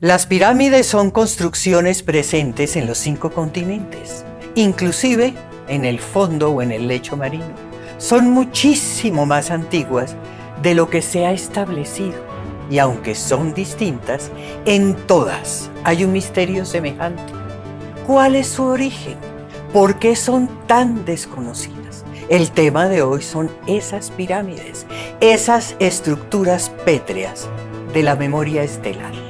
Las pirámides son construcciones presentes en los cinco continentes, inclusive en el fondo o en el lecho marino. Son muchísimo más antiguas de lo que se ha establecido y aunque son distintas, en todas hay un misterio semejante. ¿Cuál es su origen? ¿Por qué son tan desconocidas? El tema de hoy son esas pirámides, esas estructuras pétreas de la memoria estelar.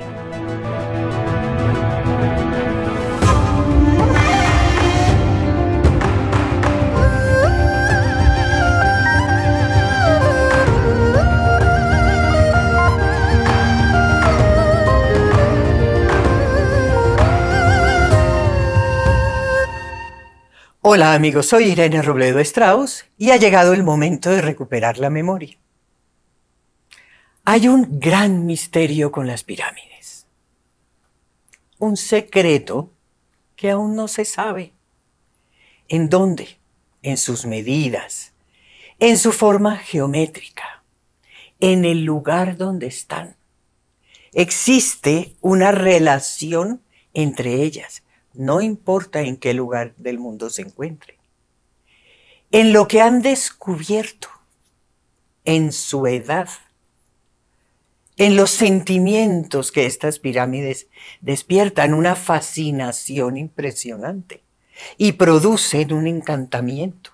Hola amigos, soy Irene Robledo Strauss y ha llegado el momento de recuperar la memoria. Hay un gran misterio con las pirámides, un secreto que aún no se sabe. ¿En dónde? En sus medidas, en su forma geométrica, en el lugar donde están. Existe una relación entre ellas no importa en qué lugar del mundo se encuentre, en lo que han descubierto, en su edad, en los sentimientos que estas pirámides despiertan, una fascinación impresionante y producen un encantamiento.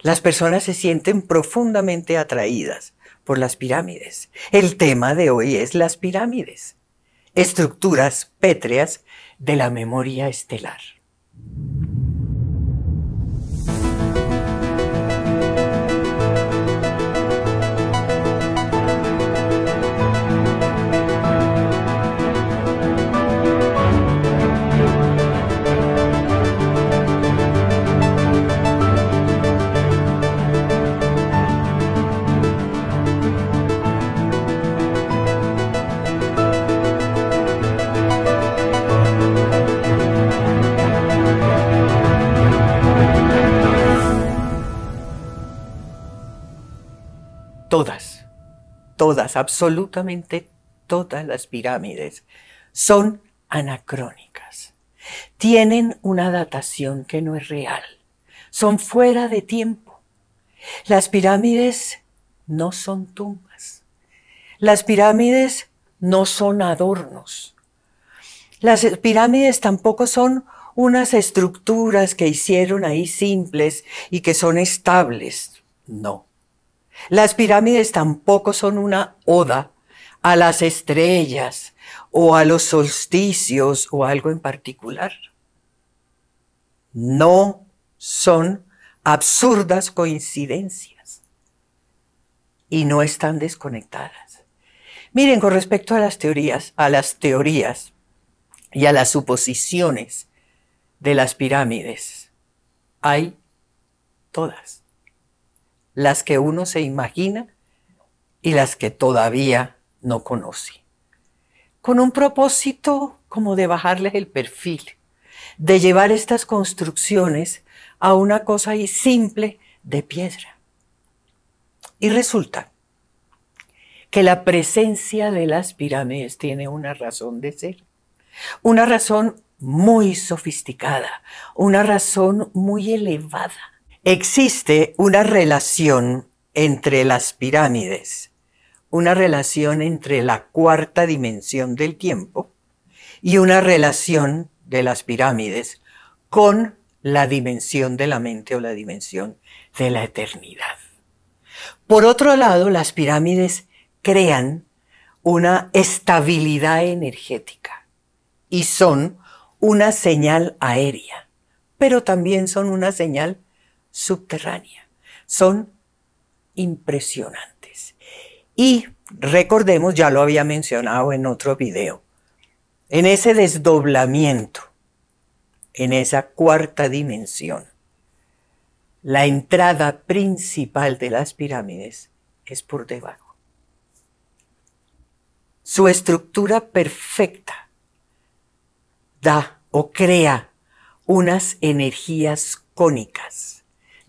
Las personas se sienten profundamente atraídas por las pirámides. El tema de hoy es las pirámides estructuras pétreas de la memoria estelar. todas, todas, absolutamente todas las pirámides son anacrónicas. Tienen una datación que no es real. Son fuera de tiempo. Las pirámides no son tumbas. Las pirámides no son adornos. Las pirámides tampoco son unas estructuras que hicieron ahí simples y que son estables. No. Las pirámides tampoco son una oda a las estrellas o a los solsticios o algo en particular. No son absurdas coincidencias y no están desconectadas. Miren, con respecto a las teorías, a las teorías y a las suposiciones de las pirámides, hay todas las que uno se imagina y las que todavía no conoce. Con un propósito como de bajarles el perfil, de llevar estas construcciones a una cosa simple de piedra. Y resulta que la presencia de las pirámides tiene una razón de ser, una razón muy sofisticada, una razón muy elevada Existe una relación entre las pirámides, una relación entre la cuarta dimensión del tiempo y una relación de las pirámides con la dimensión de la mente o la dimensión de la eternidad. Por otro lado, las pirámides crean una estabilidad energética y son una señal aérea, pero también son una señal subterránea. Son impresionantes. Y recordemos, ya lo había mencionado en otro video, en ese desdoblamiento, en esa cuarta dimensión, la entrada principal de las pirámides es por debajo. Su estructura perfecta da o crea unas energías cónicas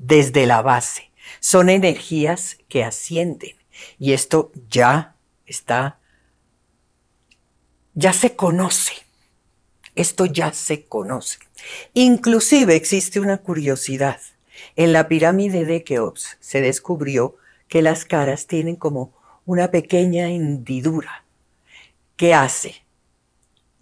desde la base. Son energías que ascienden y esto ya está, ya se conoce. Esto ya se conoce. Inclusive existe una curiosidad. En la pirámide de Keops se descubrió que las caras tienen como una pequeña hendidura que hace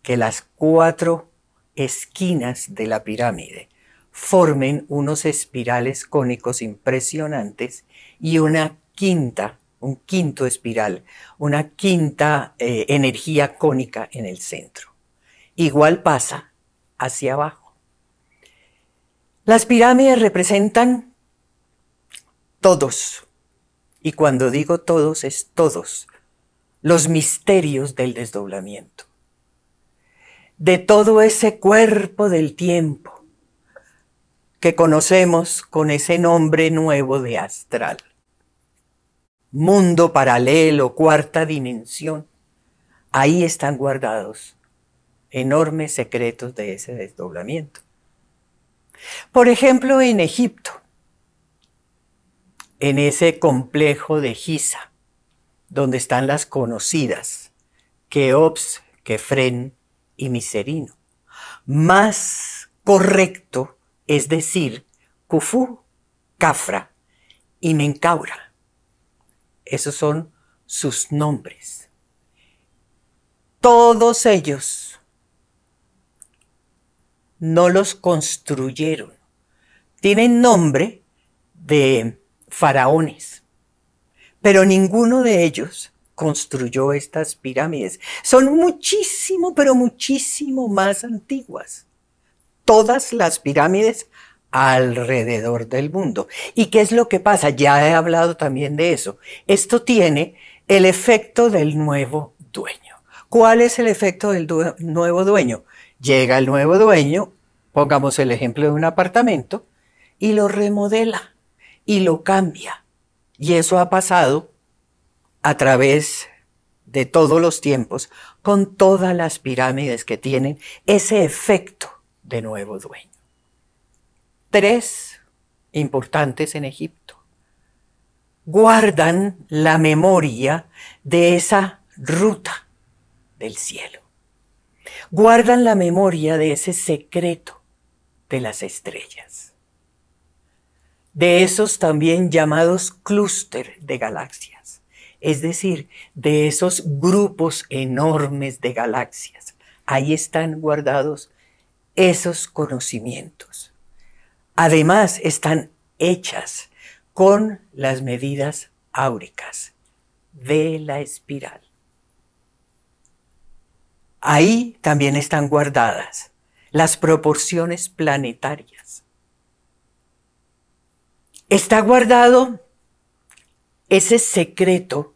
que las cuatro esquinas de la pirámide formen unos espirales cónicos impresionantes y una quinta, un quinto espiral, una quinta eh, energía cónica en el centro. Igual pasa hacia abajo. Las pirámides representan todos, y cuando digo todos es todos, los misterios del desdoblamiento, de todo ese cuerpo del tiempo que conocemos con ese nombre nuevo de astral. Mundo paralelo, cuarta dimensión. Ahí están guardados enormes secretos de ese desdoblamiento. Por ejemplo, en Egipto, en ese complejo de Giza, donde están las conocidas, Keops, Kefren y Miserino. Más correcto es decir, Kufu, Cafra y Menkaura. Esos son sus nombres. Todos ellos no los construyeron. Tienen nombre de faraones, pero ninguno de ellos construyó estas pirámides. Son muchísimo, pero muchísimo más antiguas todas las pirámides alrededor del mundo. ¿Y qué es lo que pasa? Ya he hablado también de eso. Esto tiene el efecto del nuevo dueño. ¿Cuál es el efecto del nuevo dueño? Llega el nuevo dueño, pongamos el ejemplo de un apartamento, y lo remodela y lo cambia. Y eso ha pasado a través de todos los tiempos con todas las pirámides que tienen ese efecto de nuevo dueño. Tres importantes en Egipto guardan la memoria de esa ruta del cielo. Guardan la memoria de ese secreto de las estrellas. De esos también llamados clúster de galaxias. Es decir, de esos grupos enormes de galaxias. Ahí están guardados esos conocimientos. Además, están hechas con las medidas áuricas de la espiral. Ahí también están guardadas las proporciones planetarias. Está guardado ese secreto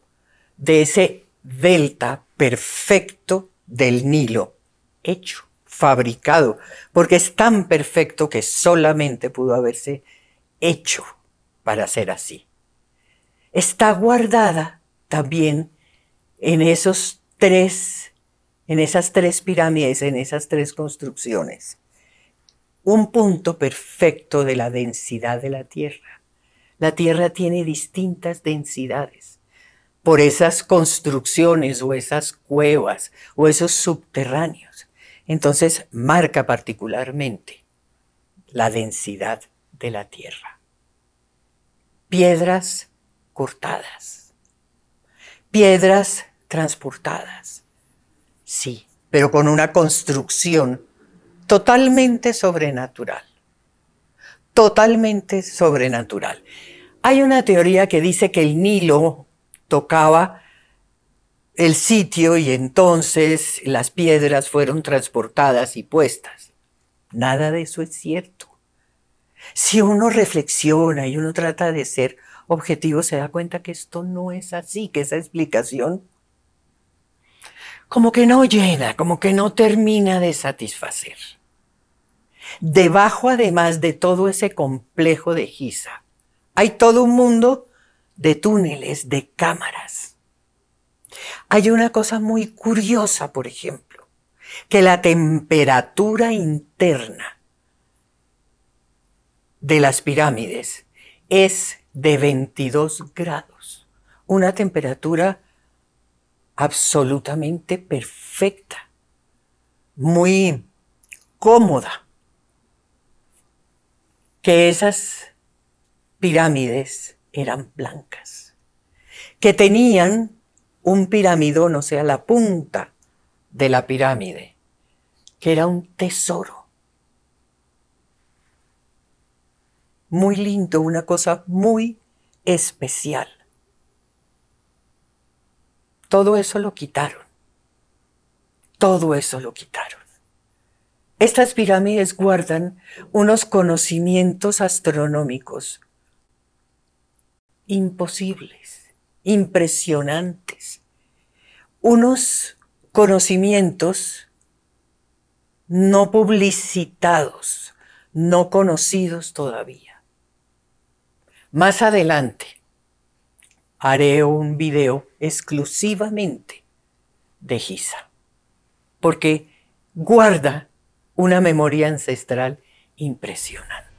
de ese delta perfecto del Nilo hecho fabricado, porque es tan perfecto que solamente pudo haberse hecho para ser así. Está guardada también en esos tres, en esas tres pirámides, en esas tres construcciones, un punto perfecto de la densidad de la Tierra. La Tierra tiene distintas densidades. Por esas construcciones o esas cuevas o esos subterráneos entonces marca particularmente la densidad de la tierra. Piedras cortadas, piedras transportadas, sí, pero con una construcción totalmente sobrenatural, totalmente sobrenatural. Hay una teoría que dice que el Nilo tocaba el sitio y entonces las piedras fueron transportadas y puestas. Nada de eso es cierto. Si uno reflexiona y uno trata de ser objetivo, se da cuenta que esto no es así, que esa explicación como que no llena, como que no termina de satisfacer. Debajo, además de todo ese complejo de Giza, hay todo un mundo de túneles, de cámaras hay una cosa muy curiosa, por ejemplo, que la temperatura interna de las pirámides es de 22 grados, una temperatura absolutamente perfecta, muy cómoda, que esas pirámides eran blancas, que tenían un piramidón, o sea, la punta de la pirámide, que era un tesoro. Muy lindo, una cosa muy especial. Todo eso lo quitaron. Todo eso lo quitaron. Estas pirámides guardan unos conocimientos astronómicos imposibles impresionantes, unos conocimientos no publicitados, no conocidos todavía. Más adelante haré un video exclusivamente de Giza, porque guarda una memoria ancestral impresionante.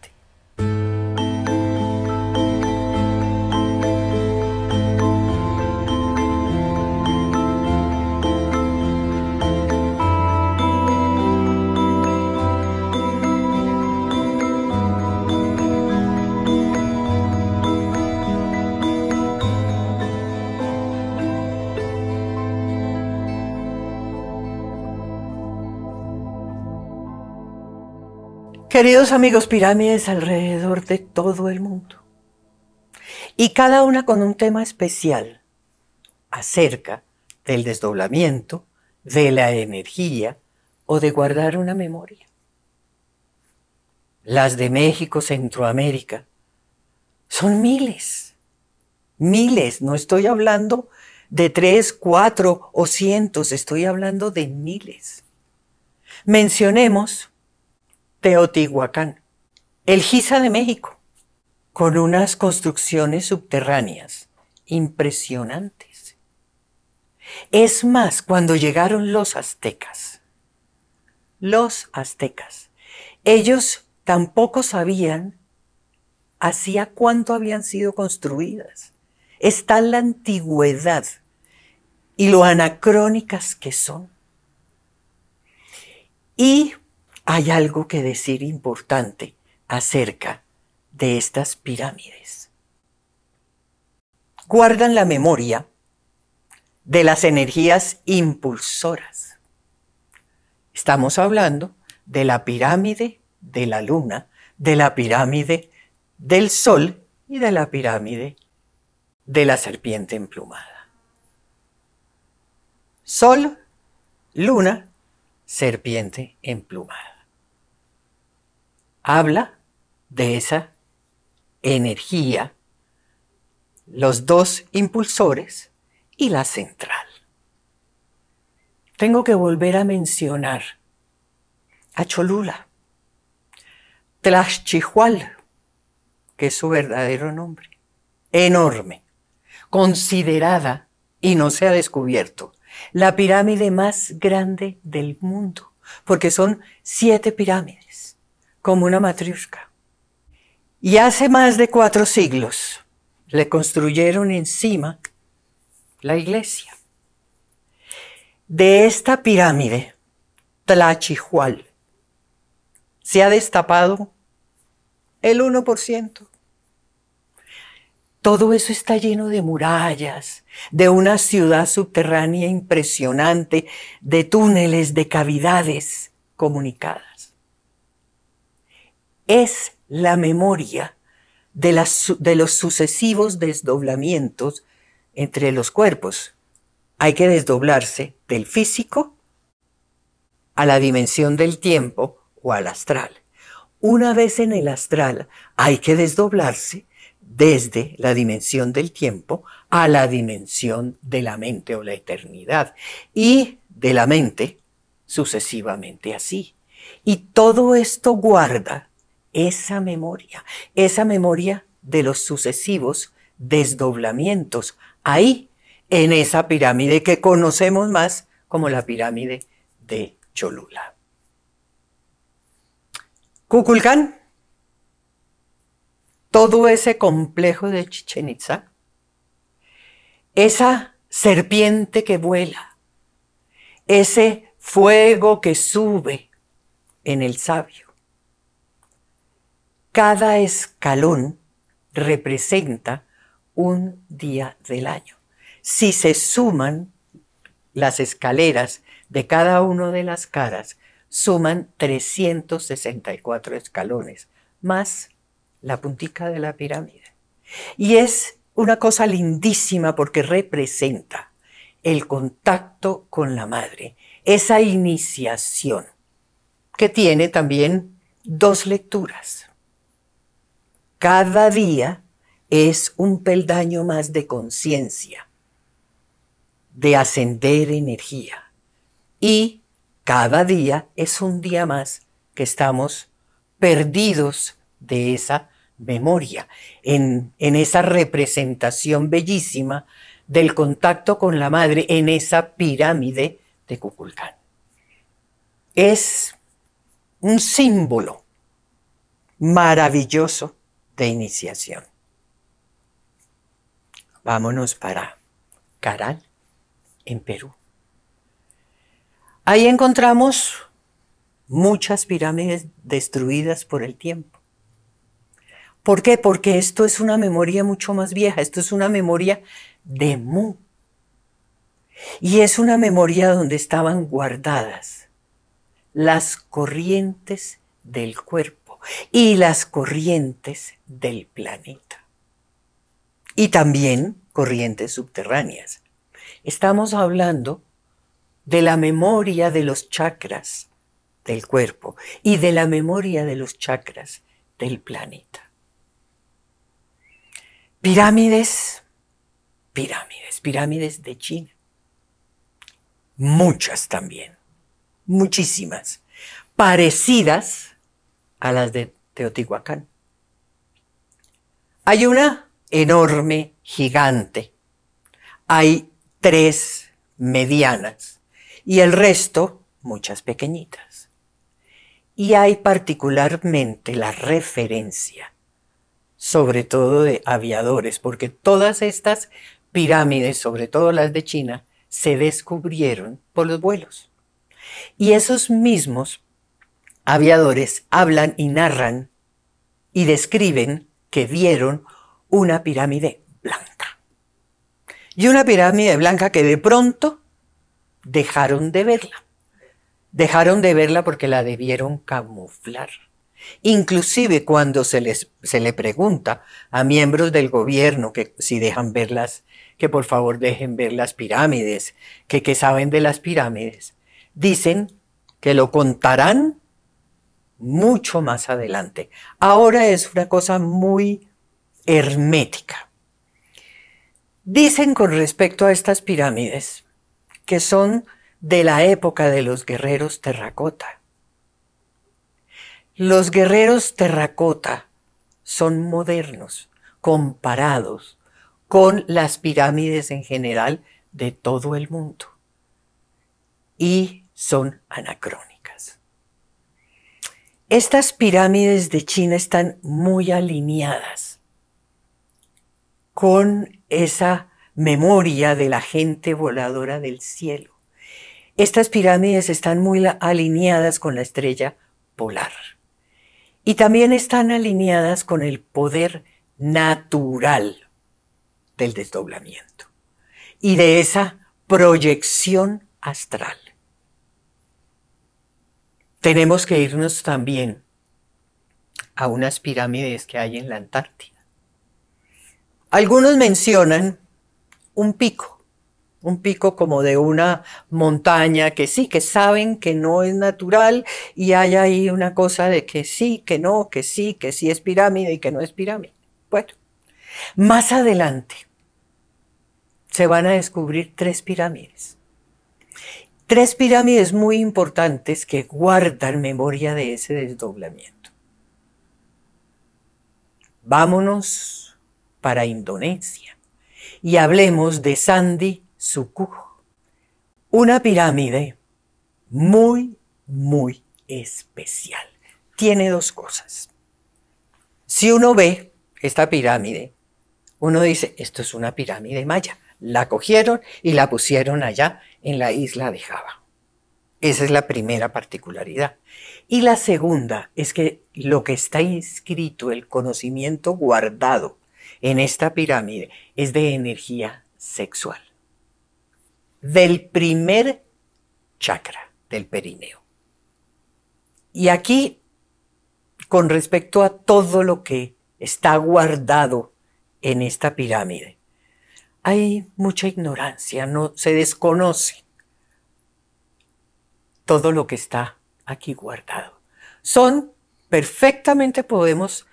Queridos amigos, pirámides alrededor de todo el mundo. Y cada una con un tema especial acerca del desdoblamiento, de la energía o de guardar una memoria. Las de México, Centroamérica, son miles, miles. No estoy hablando de tres, cuatro o cientos, estoy hablando de miles. Mencionemos Teotihuacán, el Giza de México, con unas construcciones subterráneas impresionantes. Es más, cuando llegaron los aztecas, los aztecas, ellos tampoco sabían hacía cuánto habían sido construidas. Está la antigüedad y lo anacrónicas que son. Y hay algo que decir importante acerca de estas pirámides. Guardan la memoria de las energías impulsoras. Estamos hablando de la pirámide de la luna, de la pirámide del sol y de la pirámide de la serpiente emplumada. Sol, luna, serpiente emplumada habla de esa energía, los dos impulsores y la central. Tengo que volver a mencionar a Cholula, Tlaxchihual, que es su verdadero nombre, enorme, considerada y no se ha descubierto, la pirámide más grande del mundo, porque son siete pirámides como una matriusca. Y hace más de cuatro siglos le construyeron encima la iglesia. De esta pirámide, Tlachihual, se ha destapado el 1%. Todo eso está lleno de murallas, de una ciudad subterránea impresionante, de túneles, de cavidades comunicadas es la memoria de, los sucesivos desdoblamientos entre los cuerpos. Hay que desdoblarse del físico a la dimensión del tiempo o al astral. Una vez en el astral hay que desdoblarse desde la dimensión del tiempo a la dimensión de la mente o la eternidad y de la mente sucesivamente así. Y todo esto guarda esa memoria, esa memoria de los sucesivos desdoblamientos ahí, en esa pirámide que conocemos más como la pirámide de Cholula. Cuculcán, todo ese complejo de Chichen Itza, esa serpiente que vuela, ese fuego que sube en el sabio cada escalón representa un día del año. Si se suman las escaleras de cada una de las caras, suman 364 escalones, más la puntica de la pirámide. Y es una cosa lindísima porque representa el contacto con la madre, esa iniciación, que tiene también dos lecturas. Cada día es un peldaño más de conciencia, de ascender energía. Y cada día es un día más que estamos perdidos de esa memoria, en, esa representación bellísima del contacto con la madre en esa pirámide de Cuculcán. Es un símbolo maravilloso de iniciación. Vámonos para Caral, en Perú. Ahí encontramos muchas pirámides destruidas por el tiempo. ¿Por qué? Porque esto es una memoria mucho más vieja, esto es una memoria de Mu. Y es una memoria donde estaban guardadas las corrientes del cuerpo y las corrientes del planeta. Y también corrientes subterráneas. Estamos hablando de la memoria de los chakras del cuerpo y de la memoria de los chakras del planeta. Pirámides, pirámides, pirámides de China. Muchas también, muchísimas, parecidas a las de Teotihuacán. Hay una enorme, gigante. Hay tres medianas y el resto muchas pequeñitas. Y hay particularmente la referencia, sobre todo de aviadores, porque todas estas pirámides, sobre todo las de China, se descubrieron por los vuelos. Y esos mismos aviadores hablan y narran y describen que vieron una pirámide blanca. Y una pirámide blanca que de pronto dejaron de verla. Dejaron de verla porque la debieron camuflar. Inclusive cuando se, les, se le pregunta a miembros del gobierno que si dejan verlas, que por favor dejen ver las pirámides, que, que saben de las pirámides, dicen que lo contarán mucho más adelante. Ahora es una cosa muy hermética. Dicen con respecto a estas pirámides que son de la época de los guerreros terracota. Los guerreros terracota son modernos comparados con las pirámides en general de todo el mundo y son anacrónicos. Estas pirámides de China están muy alineadas con esa memoria de la gente voladora del cielo. Estas pirámides están muy alineadas con la estrella polar y también están alineadas con el poder natural del desdoblamiento y de esa proyección astral. Tenemos que irnos también a unas pirámides que hay en la Antártida. Algunos mencionan un pico, un pico como de una montaña que sí, que saben que no es natural y hay ahí una cosa de que sí, que no, que sí, que sí es pirámide y que no es pirámide. Bueno, más adelante se van a descubrir tres pirámides tres pirámides muy importantes que guardan memoria de ese desdoblamiento. Vámonos para Indonesia y hablemos de Sandy Suku, una pirámide muy, muy especial. Tiene dos cosas. Si uno ve esta pirámide, uno dice, esto es una pirámide maya. La cogieron y la pusieron allá en la isla de Java. Esa es la primera particularidad. Y la segunda es que lo que está inscrito, el conocimiento guardado en esta pirámide, es de energía sexual. Del primer chakra, del perineo. Y aquí, con respecto a todo lo que está guardado en esta pirámide, hay mucha ignorancia, no se desconoce todo lo que está aquí guardado. Son perfectamente podemos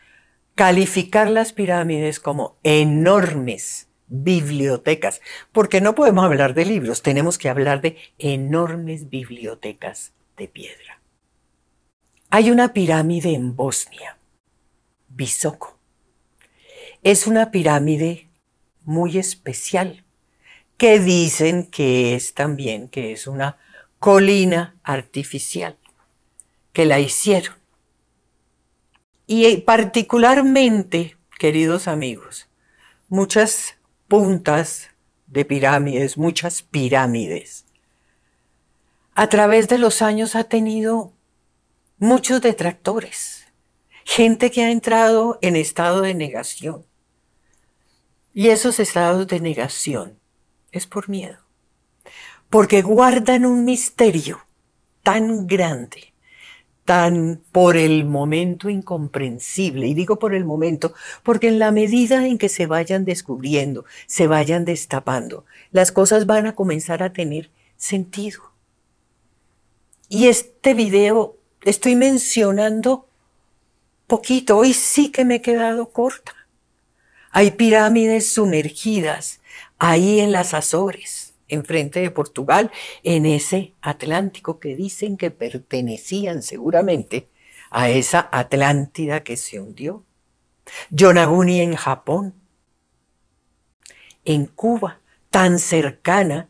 calificar las pirámides como enormes bibliotecas, porque no podemos hablar de libros, tenemos que hablar de enormes bibliotecas de piedra. Hay una pirámide en Bosnia, Visoko. Es una pirámide muy especial, que dicen que es también, que es una colina artificial, que la hicieron. Y eh, particularmente, queridos amigos, muchas puntas de pirámides, muchas pirámides, a través de los años ha tenido muchos detractores, gente que ha entrado en estado de negación, y esos estados de negación es por miedo, porque guardan un misterio tan grande, tan por el momento incomprensible, y digo por el momento, porque en la medida en que se vayan descubriendo, se vayan destapando, las cosas van a comenzar a tener sentido. Y este video estoy mencionando poquito, hoy sí que me he quedado corta hay pirámides sumergidas ahí en las Azores, enfrente de Portugal, en ese Atlántico que dicen que pertenecían seguramente a esa Atlántida que se hundió. Yonaguni en Japón, en Cuba, tan cercana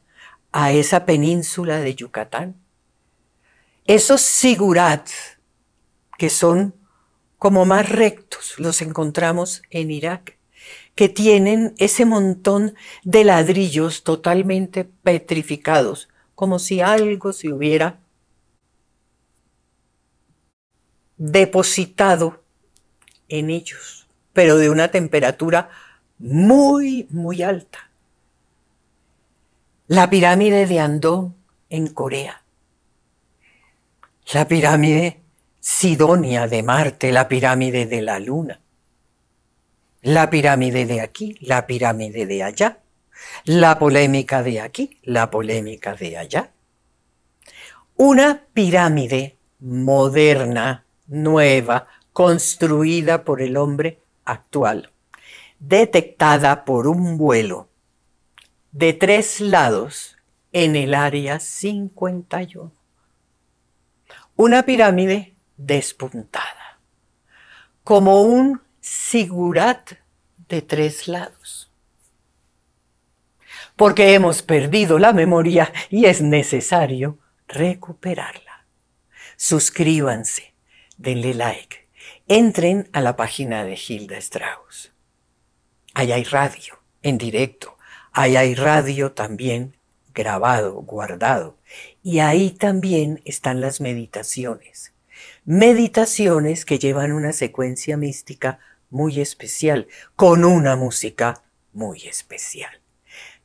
a esa península de Yucatán. Esos Sigurats que son como más rectos, los encontramos en Irak que tienen ese montón de ladrillos totalmente petrificados, como si algo se hubiera depositado en ellos, pero de una temperatura muy, muy alta. La pirámide de Andón en Corea, la pirámide Sidonia de Marte, la pirámide de la Luna, la pirámide de aquí, la pirámide de allá, la polémica de aquí, la polémica de allá. Una pirámide moderna, nueva, construida por el hombre actual, detectada por un vuelo de tres lados en el área 51. Una pirámide despuntada, como un Sigurad de tres lados. Porque hemos perdido la memoria y es necesario recuperarla. Suscríbanse, denle like, entren a la página de Gilda Strauss. Ahí hay radio, en directo. Ahí hay radio también grabado, guardado. Y ahí también están las meditaciones. Meditaciones que llevan una secuencia mística muy especial, con una música muy especial.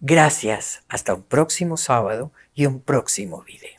Gracias, hasta un próximo sábado y un próximo video.